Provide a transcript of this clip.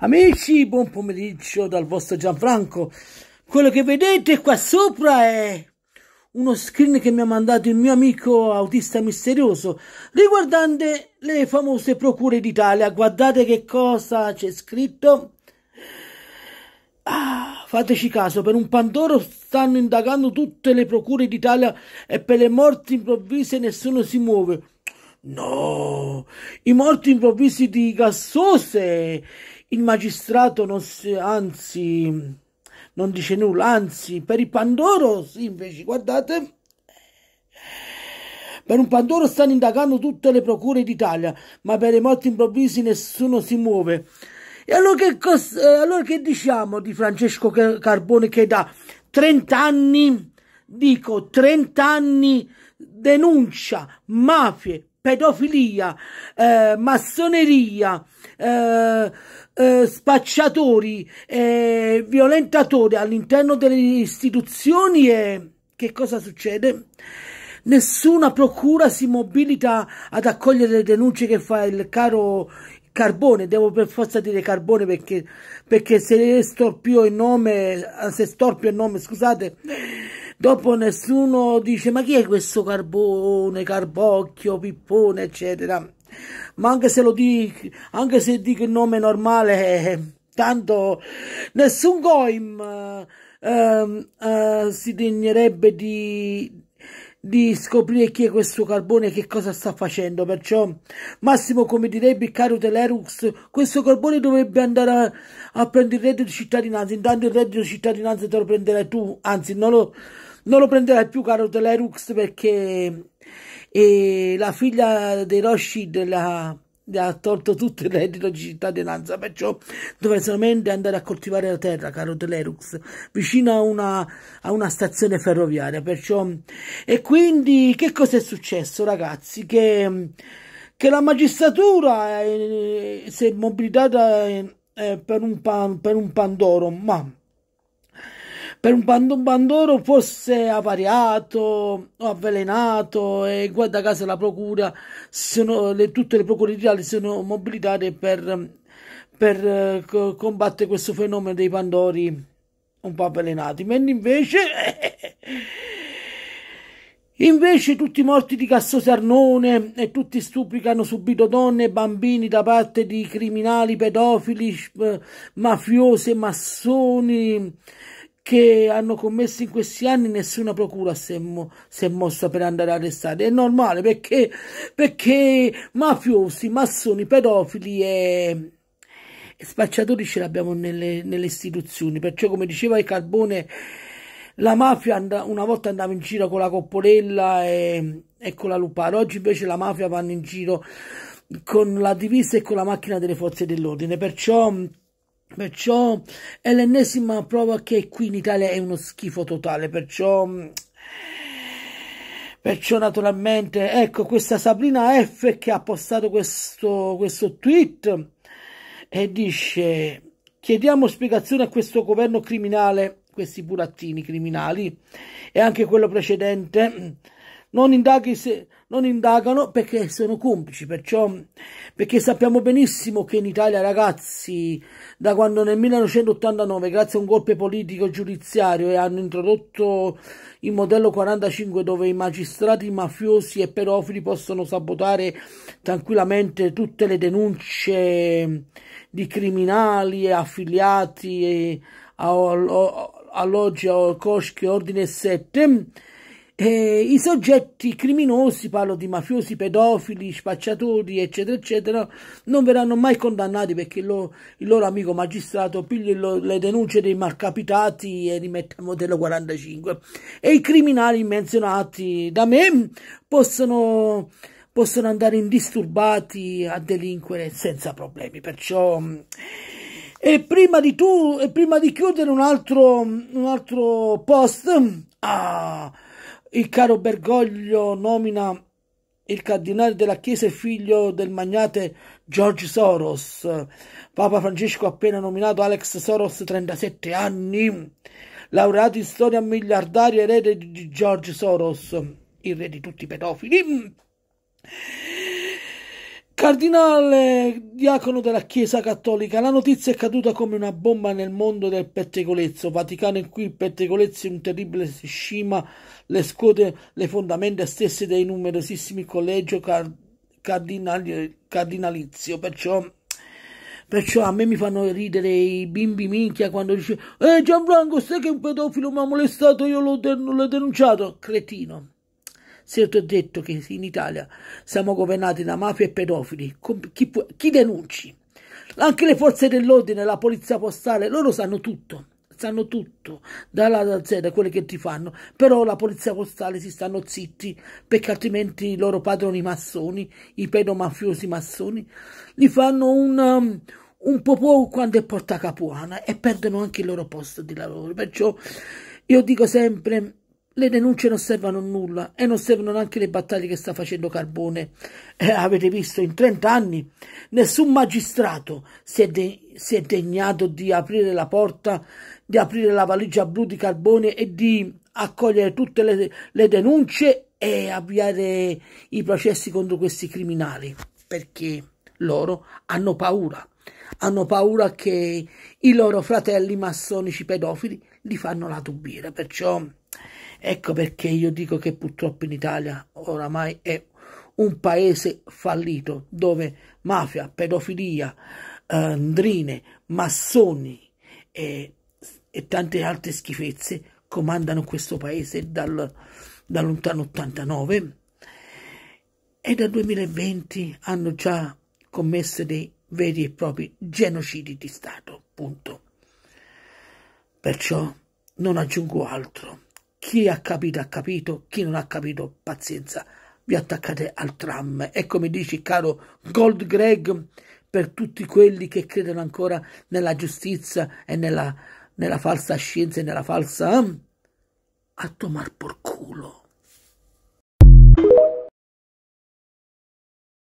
Amici, buon pomeriggio dal vostro Gianfranco. Quello che vedete qua sopra è uno screen che mi ha mandato il mio amico autista misterioso riguardante le famose procure d'Italia. Guardate che cosa c'è scritto. Ah, fateci caso, per un Pandoro stanno indagando tutte le procure d'Italia e per le morti improvvise nessuno si muove. No, i morti improvvisi di gassose il magistrato non si, anzi non dice nulla, anzi per il Pandoro sì invece guardate per un Pandoro stanno indagando tutte le procure d'Italia, ma per i morti improvvisi nessuno si muove. E allora che, eh, allora che diciamo di Francesco Carbone che da 30 anni, dico 30 anni, denuncia mafie, pedofilia, eh, massoneria, eh, eh, spacciatori, eh, violentatori all'interno delle istituzioni e che cosa succede? Nessuna procura si mobilita ad accogliere le denunce che fa il caro Carbone, devo per forza dire Carbone perché, perché se storpio il nome, se storpio il nome, scusate, Dopo nessuno dice ma chi è questo Carbone, Carbocchio, Pippone, eccetera. Ma anche se lo dico, anche se dico il nome normale, eh, tanto nessun Goim eh, eh, si degnerebbe di di scoprire chi è questo carbone e che cosa sta facendo. Perciò, Massimo, come direbbe il caro Telerux, questo carbone dovrebbe andare a, a prendere il reddito di cittadinanza. Intanto il reddito di cittadinanza te lo prenderai tu, anzi, non lo non lo prenderai più caro Telerux perché eh, la figlia dei Rothschild la le ha tolto tutte le reddito di cittadinanza, perciò dovrei solamente andare a coltivare la terra, caro Telerux, vicino a una, a una stazione ferroviaria. Perciò... E quindi che cosa è successo, ragazzi? Che, che la magistratura eh, si è mobilitata eh, per, un pan, per un Pandoro, ma per un, band- un fosse avariato o avvelenato e guarda caso la procura sono, le, tutte le procure d'Italia sono mobilitate per, per co- combattere questo fenomeno dei pandori un po' avvelenati mentre invece Invece tutti i morti di Cassosi Arnone e tutti i stupri che hanno subito donne e bambini da parte di criminali, pedofili, eh, mafiosi massoni che hanno commesso in questi anni nessuna procura si è, mo si è mossa per andare arrestati. È normale perché, perché mafiosi, massoni, pedofili e spacciatori ce l'abbiamo nelle, nelle, istituzioni. Perciò, come diceva il Carbone, la mafia una volta andava in giro con la copporella e, e con la lupara, oggi invece la mafia vanno in giro con la divisa e con la macchina delle forze dell'ordine. Perciò Perciò è l'ennesima prova che qui in Italia è uno schifo totale, perciò... Perciò naturalmente, ecco, questa Sabrina F che ha postato questo, questo tweet e dice chiediamo spiegazione a questo governo criminale, questi burattini criminali e anche quello precedente non, indaghi se, non indagano perché sono complici, perciò, perché sappiamo benissimo che in Italia ragazzi, da quando nel 1989, grazie a un golpe politico giudiziario, hanno introdotto il modello 45 dove i magistrati mafiosi e pedofili possono sabotare tranquillamente tutte le denunce di criminali e affiliati a, a, a alloggi, a coschi, ordine 7 e eh, I soggetti criminosi, parlo di mafiosi, pedofili, spacciatori, eccetera, eccetera, non verranno mai condannati perché il loro, il loro amico magistrato piglia le denunce dei malcapitati e li mette al modello 45. E i criminali menzionati da me possono, possono andare indisturbati a delinquere senza problemi. Perciò. E prima di, tu, e prima di chiudere un altro, un altro post. Ah, il caro Bergoglio nomina il cardinale della Chiesa e figlio del magnate George Soros. Papa Francesco ha appena nominato Alex Soros, 37 anni, laureato in storia miliardario erede di George Soros, il re di tutti i pedofili. Cardinale diacono della Chiesa Cattolica, la notizia è caduta come una bomba nel mondo del pettegolezzo. Vaticano in cui il pettegolezzo è un terribile scima, le scuote, le fondamenta stesse dei numerosissimi collegi car- cardinali- cardinalizio. Perciò, perciò a me mi fanno ridere i bimbi minchia quando dice Eh Gianfranco, sai che un pedofilo mi ha molestato, io l'ho, den- l'ho denunciato. Cretino. Se ti ho detto che in Italia siamo governati da mafia e pedofili, chi, può, chi denunci? Anche le forze dell'ordine, la polizia postale, loro sanno tutto sanno tutto dalla da Z, quelle che ti fanno, però la polizia postale si stanno zitti perché altrimenti i loro padroni massoni, i pedomafiosi massoni, li fanno un, um, un popò quando è porta capuana e perdono anche il loro posto di lavoro. Perciò io dico sempre le denunce non servono a nulla e non servono neanche le battaglie che sta facendo Carbone. Eh, avete visto, in 30 anni nessun magistrato si è, si è degnato di aprire la porta, di aprire la valigia blu di Carbone e di accogliere tutte le, le denunce e avviare i processi contro questi criminali, perché loro hanno paura. Hanno paura che i loro fratelli massonici pedofili li fanno la tubira, perciò Ecco perché io dico che purtroppo in Italia oramai è un paese fallito dove mafia, pedofilia, eh, massoni e, e, tante altre schifezze comandano questo paese dal, da lontano 89 e dal 2020 hanno già commesso dei veri e propri genocidi di Stato, punto. Perciò non aggiungo altro. Chi ha capito ha capito, chi non ha capito pazienza. Vi attaccate al tram e come dici caro Gold Greg per tutti quelli che credono ancora nella giustizia e nella, nella falsa scienza e nella falsa... Eh, a tomar por culo.